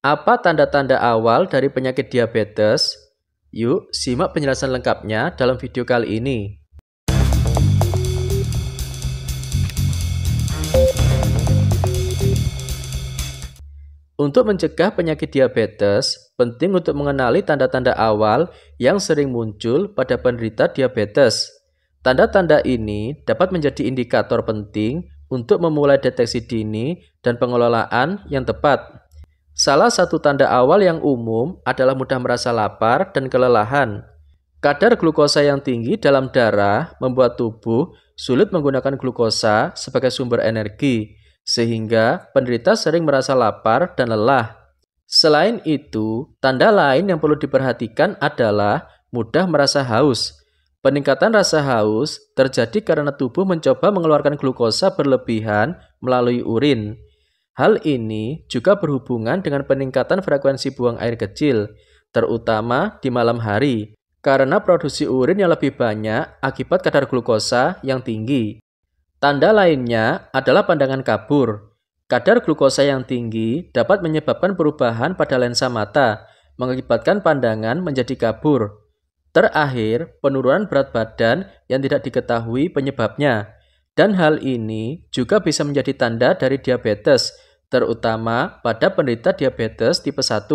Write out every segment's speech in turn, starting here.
Apa tanda-tanda awal dari penyakit diabetes? Yuk, simak penjelasan lengkapnya dalam video kali ini. Untuk mencegah penyakit diabetes, penting untuk mengenali tanda-tanda awal yang sering muncul pada penderita diabetes. Tanda-tanda ini dapat menjadi indikator penting untuk memulai deteksi dini dan pengelolaan yang tepat. Salah satu tanda awal yang umum adalah mudah merasa lapar dan kelelahan. Kadar glukosa yang tinggi dalam darah membuat tubuh sulit menggunakan glukosa sebagai sumber energi, sehingga penderita sering merasa lapar dan lelah. Selain itu, tanda lain yang perlu diperhatikan adalah mudah merasa haus. Peningkatan rasa haus terjadi karena tubuh mencoba mengeluarkan glukosa berlebihan melalui urin. Hal ini juga berhubungan dengan peningkatan frekuensi buang air kecil, terutama di malam hari, karena produksi urin yang lebih banyak akibat kadar glukosa yang tinggi. Tanda lainnya adalah pandangan kabur. Kadar glukosa yang tinggi dapat menyebabkan perubahan pada lensa mata, mengakibatkan pandangan menjadi kabur. Terakhir, penurunan berat badan yang tidak diketahui penyebabnya. Dan hal ini juga bisa menjadi tanda dari diabetes, terutama pada penderita diabetes tipe 1.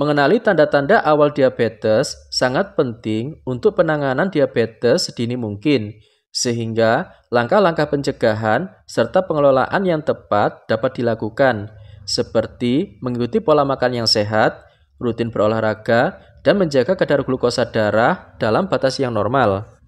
Mengenali tanda-tanda awal diabetes sangat penting untuk penanganan diabetes sedini mungkin, sehingga langkah-langkah pencegahan serta pengelolaan yang tepat dapat dilakukan, seperti mengikuti pola makan yang sehat, rutin berolahraga, dan menjaga kadar glukosa darah dalam batas yang normal.